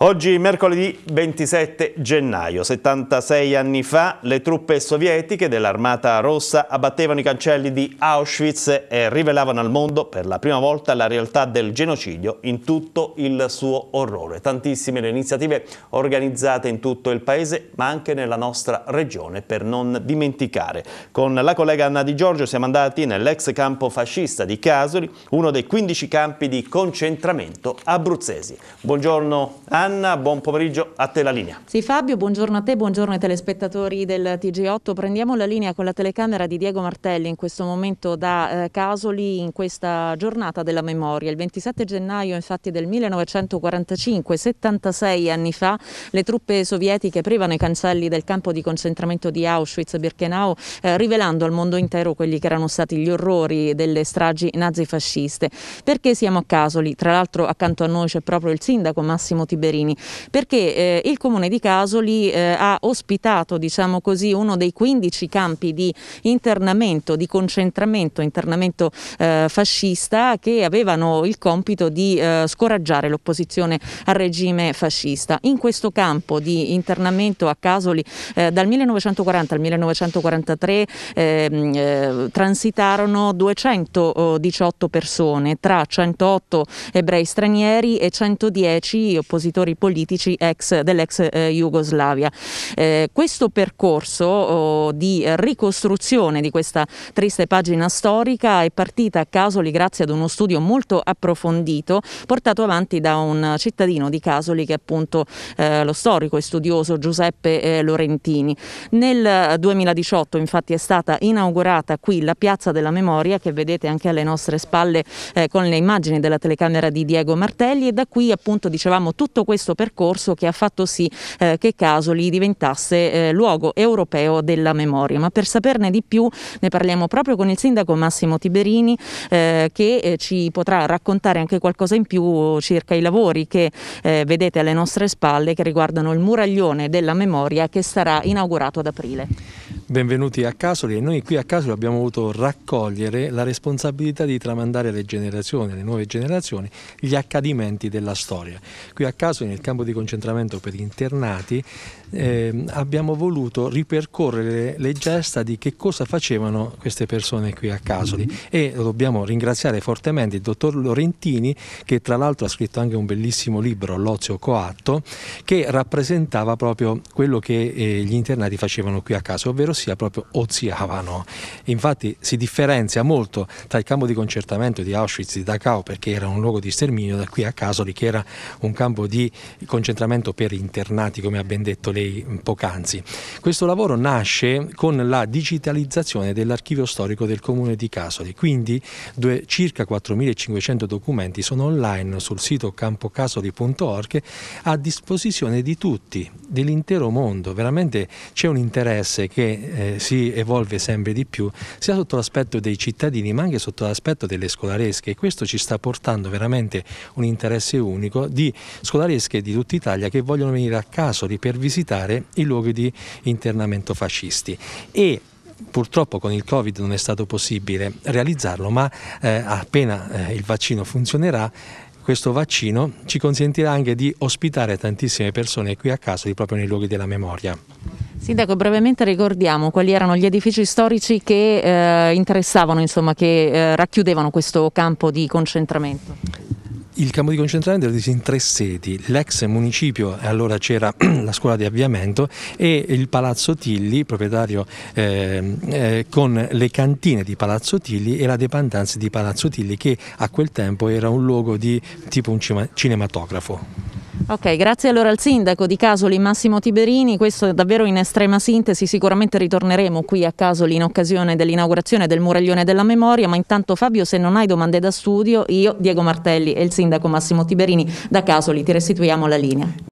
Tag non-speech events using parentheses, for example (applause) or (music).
Oggi mercoledì 27 gennaio, 76 anni fa, le truppe sovietiche dell'Armata Rossa abbattevano i cancelli di Auschwitz e rivelavano al mondo per la prima volta la realtà del genocidio in tutto il suo orrore. Tantissime le iniziative organizzate in tutto il paese, ma anche nella nostra regione, per non dimenticare. Con la collega Anna Di Giorgio siamo andati nell'ex campo fascista di Casoli, uno dei 15 campi di concentramento abruzzesi. Buongiorno Anna. Anna, buon pomeriggio, a te la linea. Sì Fabio, buongiorno a te, buongiorno ai telespettatori del TG8. Prendiamo la linea con la telecamera di Diego Martelli in questo momento da eh, Casoli in questa giornata della memoria. Il 27 gennaio infatti del 1945, 76 anni fa, le truppe sovietiche aprivano i cancelli del campo di concentramento di Auschwitz-Birkenau eh, rivelando al mondo intero quelli che erano stati gli orrori delle stragi nazifasciste. Perché siamo a Casoli? Tra l'altro accanto a noi c'è proprio il sindaco Massimo Tiberini Pellegrini, perché eh, il comune di Casoli eh, ha ospitato diciamo così, uno dei 15 campi di internamento, di concentramento, internamento eh, fascista che avevano il compito di eh, scoraggiare l'opposizione al regime fascista. In questo campo di internamento a Casoli eh, dal 1940 al 1943 ehm, eh, transitarono 218 persone, tra 108 ebrei stranieri e 110 oppositori operatori politici ex, dell'ex eh, Jugoslavia. Eh, questo percorso oh, di ricostruzione di questa triste pagina storica è partita a Casoli grazie ad uno studio molto approfondito portato avanti da un cittadino di Casoli che è appunto eh, lo storico e studioso Giuseppe eh, Lorentini. Nel 2018 infatti è stata inaugurata qui la piazza della memoria che vedete anche alle nostre spalle eh, con le immagini della telecamera di Diego Martelli e da qui appunto dicevamo tutto questo questo percorso che ha fatto sì eh, che Casoli diventasse eh, luogo europeo della memoria. Ma per saperne di più ne parliamo proprio con il sindaco Massimo Tiberini eh, che eh, ci potrà raccontare anche qualcosa in più circa i lavori che eh, vedete alle nostre spalle che riguardano il muraglione della memoria che sarà inaugurato ad aprile. Benvenuti a Casoli e noi qui a Casoli abbiamo voluto raccogliere la responsabilità di tramandare alle generazioni, alle nuove generazioni, gli accadimenti della storia. Qui a Casoli, nel campo di concentramento per internati, eh, abbiamo voluto ripercorrere le gesta di che cosa facevano queste persone qui a Casoli mm-hmm. e dobbiamo ringraziare fortemente il dottor Lorentini che tra l'altro ha scritto anche un bellissimo libro, L'ozio coatto, che rappresentava proprio quello che eh, gli internati facevano qui a Casoli, ovvero sia proprio oziavano. Infatti si differenzia molto tra il campo di concertamento di Auschwitz di Dachau perché era un luogo di sterminio da qui a Casoli che era un campo di concentramento per internati come ha ben detto lei poc'anzi. Questo lavoro nasce con la digitalizzazione dell'archivio storico del comune di Casoli, quindi due, circa 4.500 documenti sono online sul sito campocasoli.org a disposizione di tutti, dell'intero mondo. Veramente c'è un interesse che eh, si evolve sempre di più, sia sotto l'aspetto dei cittadini ma anche sotto l'aspetto delle scolaresche e questo ci sta portando veramente un interesse unico di scolaresche di tutta Italia che vogliono venire a Casoli per visitare i luoghi di internamento fascisti e purtroppo con il Covid non è stato possibile realizzarlo, ma eh, appena eh, il vaccino funzionerà questo vaccino ci consentirà anche di ospitare tantissime persone qui a Casoli proprio nei luoghi della memoria. Sindaco, brevemente ricordiamo quali erano gli edifici storici che eh, interessavano, insomma, che eh, racchiudevano questo campo di concentramento. Il campo di concentramento era diviso in tre sedi, l'ex municipio, allora c'era (clears throat) la scuola di avviamento e il Palazzo Tilli, proprietario eh, eh, con le cantine di Palazzo Tilli e la dependenza di Palazzo Tilli che a quel tempo era un luogo di tipo un cinematografo. Ok, grazie allora al sindaco di Casoli Massimo Tiberini, questo è davvero in estrema sintesi, sicuramente ritorneremo qui a Casoli in occasione dell'inaugurazione del muraglione della memoria, ma intanto Fabio se non hai domande da studio, io Diego Martelli e il sindaco Massimo Tiberini da Casoli ti restituiamo la linea.